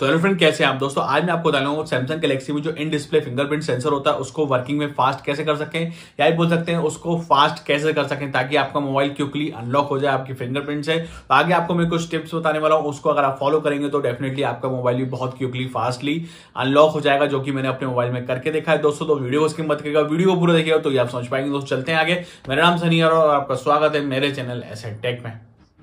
तो hello friend कैसे आप दोस्तों आज मैं आपको बता बताऊंगा सैमसंग गैलेक्सी में जो इन डिस्प्ले फिंगरप्रिंट सेंसर होता है उसको वर्किंग में फास्ट कैसे कर सकें या ही बोल सकते हैं उसको फास्ट कैसे कर सकें ताकि आपका मोबाइल क्विकली अनलॉक हो जाए आपकी फिंगरप्रिंट से तो आगे आपको मैं कुछ टिप्स बताने वाला हूँ उसको अगर आप फॉलो करेंगे तो डेफिनेटली आपका मोबाइल भी बहुत क्विकली फास्टली अनलॉक हो जाएगा जो कि मैंने अपने मोबाइल में करके देखा है दोस्तों तो वीडियो उसकी मत करेगा वीडियो पूरा देखेगा तो ये आप समझ पाएंगे दोस्तों चलते हैं आगे मेरा नाम सनी और आपका स्वागत है मेरे चैनल एस टेक में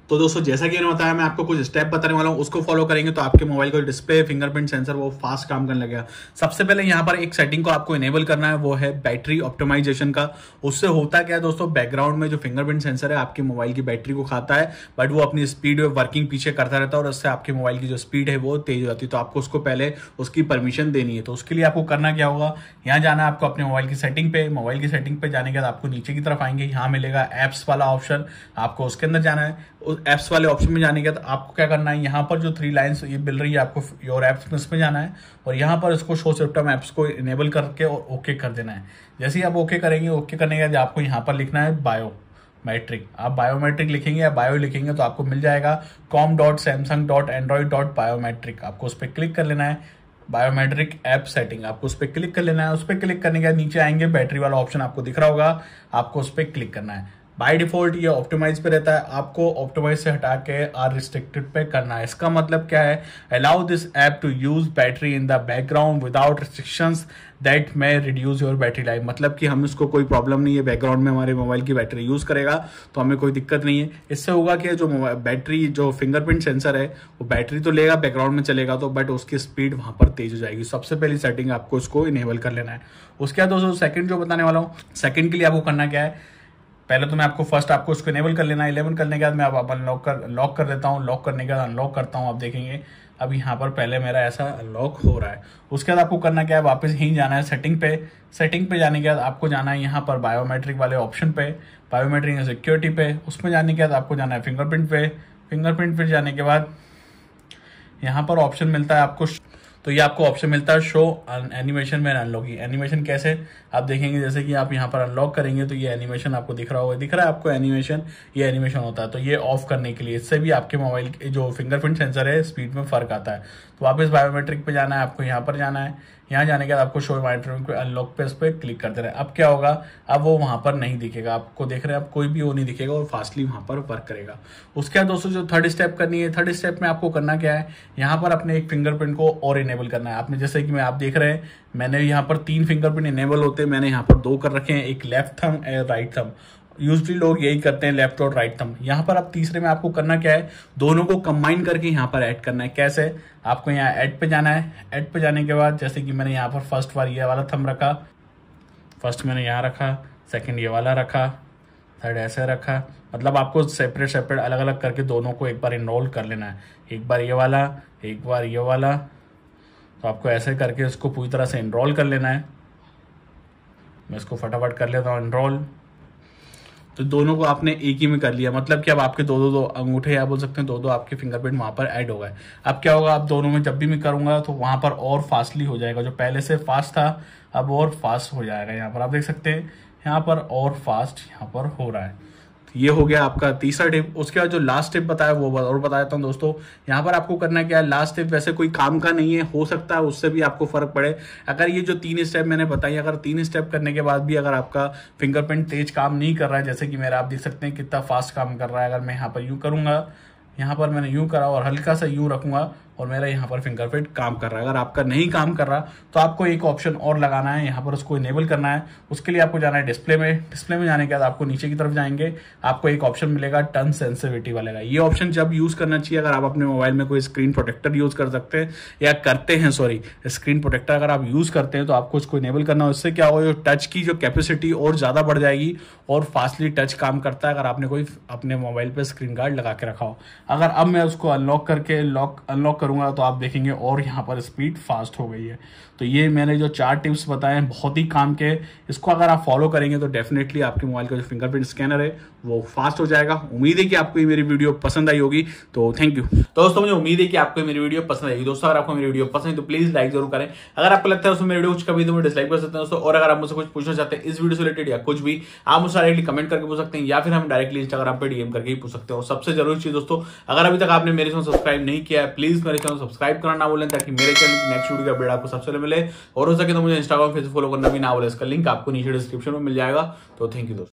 तो दोस्तों जैसा कि मैंने बताया मैं आपको कुछ स्टेप बताने वाला हूँ उसको फॉलो करेंगे तो आपके मोबाइल का डिस्प्ले फिंगरप्रिंट सेंसर वो फास्ट काम करने लगेगा सबसे पहले यहाँ पर एक सेटिंग को आपको इनेबल करना है वो है बैटरी ऑप्टिमाइजेशन का उससे होता क्या है दोस्तों बैकग्राउंड में जो फिंगरप्रिंट सेंसर है आपके मोबाइल की बैटरी को खाता है बट वो अपनी स्पीड में वर्किंग पीछे करता रहता है और उससे आपके मोबाइल की जो स्पीड है वो तेज हो जाती है तो आपको उसको पहले उसकी परमिशन देनी है तो उसके लिए आपको करना क्या होगा यहाँ जाना है आपको अपने मोबाइल की सेटिंग पे मोबाइल की सेटिंग पे जाने के बाद आपको नीचे की तरफ आएंगे यहाँ मिलेगा एप्स वाला ऑप्शन आपको उसके अंदर जाना है एप्स वाले ऑप्शन में जाने के तो आपको क्या करना है यहाँ पर जो थ्री लाइन्स ये मिल रही है आपको योर एप्स में इसमें जाना है और यहाँ पर इसको शो सिप्टम एप्स को इनेबल करके और ओके कर देना है जैसे ही आप ओके करेंगे ओके करने के बाद आपको यहाँ पर लिखना है बायो मैट्रिक आप बायोमेट्रिक लिखेंगे या बायो लिखेंगे तो आपको मिल जाएगा com dot Samsung dot Android dot biometric आपको उस पर क्लिक कर लेना है बायोमेट्रिक ऐप सेटिंग आपको उस पर क्लिक कर लेना है उस पर क्लिक करने के बाद नीचे आएंगे बैटरी वाला ऑप्शन आपको दिख रहा होगा आपको उस पर क्लिक करना है बाय डिफॉल्ट ये ऑप्टिमाइज पे रहता है आपको ऑप्टिमाइज से हटा के आर रिस्ट्रिक्टेड पे करना है इसका मतलब क्या है allow this app to use battery in the background without restriction that may reduce your battery life मतलब कि हम इसको कोई प्रॉब्लम नहीं है बैकग्राउंड में हमारे मोबाइल की बैटरी यूज करेगा तो हमें कोई दिक्कत नहीं है इससे होगा कि जो बैटरी जो फिंगरप्रिंट सेंसर है वो बैटरी तो लेगा बैकग्राउंड में चलेगा तो बट उसकी स्पीड वहां पर तेज हो जाएगी सबसे पहली सेटिंग आपको इसको इनेबल कर लेना है उसके बाद दोस्तों सेकंड जो बताने वाला हूँ सेकंड के लिए आपको करना क्या है पहले तो मैं आपको फर्स्ट आपको उसको इनेबल कर लेना है इलेवन करने के बाद मैं आप अनलॉक कर लॉक कर देता हूँ लॉक करने के बाद अनलॉक करता हूँ आप देखेंगे अब यहाँ पर पहले मेरा ऐसा लॉक हो रहा है उसके बाद आपको करना क्या है वापस यहीं जाना है सेटिंग पे सेटिंग पे जाने के बाद आपको जाना है यहाँ पर बायोमेट्रिक वाले ऑप्शन पे बायोमेट्रिक सिक्योरिटी पे उसमें जाने के बाद आपको जाना है फिंगरप्रिंट पे फिंगरप्रिंट पे जाने के बाद यहाँ पर ऑप्शन मिलता है आपको तो ये आपको ऑप्शन मिलता है शो एनिमेशन में अनलॉकिंग एनिमेशन कैसे आप देखेंगे जैसे कि आप यहाँ पर अनलॉक करेंगे तो ये एनिमेशन आपको दिख रहा होगा दिख रहा है आपको एनिमेशन ये एनिमेशन होता है तो ये ऑफ करने के लिए इससे भी आपके मोबाइल जो फिंगरप्रिंट सेंसर है स्पीड में फर्क आता है तो वापस बायोमेट्रिक पे जाना है आपको यहाँ पर जाना है यहाँ जाने के बाद आपको शो माइट्रोन अनलॉक पे इस पर क्लिक करते रहे अब क्या होगा अब वो वहाँ पर नहीं दिखेगा आपको देख रहे हैं अब कोई भी वो नहीं दिखेगा और फास्टली वहाँ पर वर्क करेगा उसके बाद दोस्तों जो थर्ड स्टेप करनी है थर्ड स्टेप में आपको करना क्या है यहाँ पर अपने एक फिंगरप्रिंट को और इनेबल करना है आपने जैसे कि मैं आप देख रहे हैं मैंने यहाँ पर तीन फिंगरप्रिंट इनेबल होते हैं मैंने यहाँ पर दो कर रखे हैं एक लेफ्ट थम एंड राइट थम यूजली लोग यही करते हैं लेफ्ट और राइट थंब यहाँ पर आप तीसरे में आपको करना क्या है दोनों को कंबाइन करके यहाँ पर ऐड करना है कैसे आपको यहाँ ऐड पे जाना है ऐड पे जाने के बाद जैसे कि मैंने यहाँ पर फर्स्ट बार ये वाला थम रखा फर्स्ट मैंने यहाँ रखा सेकेंड ये वाला रखा थर्ड ऐसे रखा मतलब आपको सेपरेट सेपरेट अलग अलग करके दोनों को एक बार इनरोल कर लेना है एक बार ये वाला एक बार ये वाला तो आपको ऐसे करके उसको पूरी तरह से इनरोल कर लेना है मैं इसको फटाफट कर लेता हूँ इनरोल तो दोनों को आपने एक ही में कर लिया मतलब कि अब आपके दो दो दो अंगूठे या बोल सकते हैं दो दो आपके फिंगरप्रिंट वहां पर ऐड हो गए अब क्या होगा आप दोनों में जब भी मैं करूंगा तो वहां पर और फास्टली हो जाएगा जो पहले से फास्ट था अब और फास्ट हो जाएगा यहाँ पर आप देख सकते हैं यहाँ पर और फास्ट यहाँ पर हो रहा है ये हो गया आपका तीसरा टिप उसके बाद जो लास्ट टिप बताया वो और बता देता हूँ दोस्तों यहाँ पर आपको करना क्या है लास्ट टिप वैसे कोई काम का नहीं है हो सकता है उससे भी आपको फर्क पड़े अगर ये जो तीन स्टेप मैंने बताई अगर तीन स्टेप करने के बाद भी अगर आपका फिंगरप्रिंट तेज काम नहीं कर रहा है जैसे कि मेरा आप देख सकते हैं कितना फास्ट काम कर रहा है अगर मैं यहाँ पर यूँ करूँगा यहाँ पर मैंने यूँ करा और हल्का सा यूँ रखूँगा और मेरा यहाँ पर फिंगरप्रिंट काम कर रहा है अगर आपका नहीं काम कर रहा तो आपको एक ऑप्शन और लगाना है यहाँ पर उसको इनेबल करना है उसके लिए आपको जाना है डिस्प्ले में डिस्प्ले में जाने के बाद आपको नीचे की तरफ जाएंगे आपको एक ऑप्शन मिलेगा टर्न सेंसिविटी वाले का ये ऑप्शन जब यूज़ करना चाहिए अगर आप अपने मोबाइल में कोई स्क्रीन प्रोटेक्टर यूज़ कर सकते हैं या करते हैं सॉरी स्क्रीन प्रोटेक्टर अगर आप यूज़ करते हैं तो आपको उसको इनेबल करना है उससे क्या होगा टच की जो कैपेसिटी और ज़्यादा बढ़ जाएगी और फास्टली टच काम करता है अगर आपने कोई अपने मोबाइल पर स्क्रीन गार्ड लगा के रखा हो अगर अब मैं उसको अनलॉक करके लॉक अनलॉक करूंगा तो आप देखेंगे और यहाँ पर स्पीड फास्ट हो गई है तो ये मैंने जो चार टिप्स बताए हैं बहुत ही काम के इसको अगर आप फॉलो करेंगे तो डेफिनेटली आपके मोबाइल का जो फिंगरप्रिंट स्कैनर है वो फास्ट हो जाएगा उम्मीद है कि आपको ये मेरी वीडियो पसंद आई होगी तो थैंक यू तो दोस्तों मुझे उम्मीद है कि आपको मेरी वीडियो पसंद आएगी दोस्तों अगर आपको मेरी वीडियो पसंद है तो प्लीज लाइक जरूर करें अगर आपको लगता है उसमें वीडियो कुछ कभी तो डिसलाइक कर सकते हैं दोस्तों और अगर आप मुझे कुछ पूछना चाहते हैं इस वीडियो से रिलेटेड या कुछ भी आप मुझे डायरेक्टली कमेंट करके पूछ सकते हैं या फिर हम डायरेक्टली इंस्टाग्राम पर डीएम करके पूछ सकते हैं और सबसे जरूरी चीज दोस्तों अगर अभी तक आपने मेरे सब्सक्राइब नहीं किया है प्लीज मेरे मेरे चैनल सब्सक्राइब करना ना बोलें ताकि मेरे चैनल की नेक्स्ट वीडियो का अपडेट आपको सबसे पहले मिले और हो सके तो मुझे इंस्टाग्राम फेसबुक फॉलो करना भी ना बोले इसका लिंक आपको नीचे डिस्क्रिप्शन में मिल जाएगा तो थैंक यू दोस्तों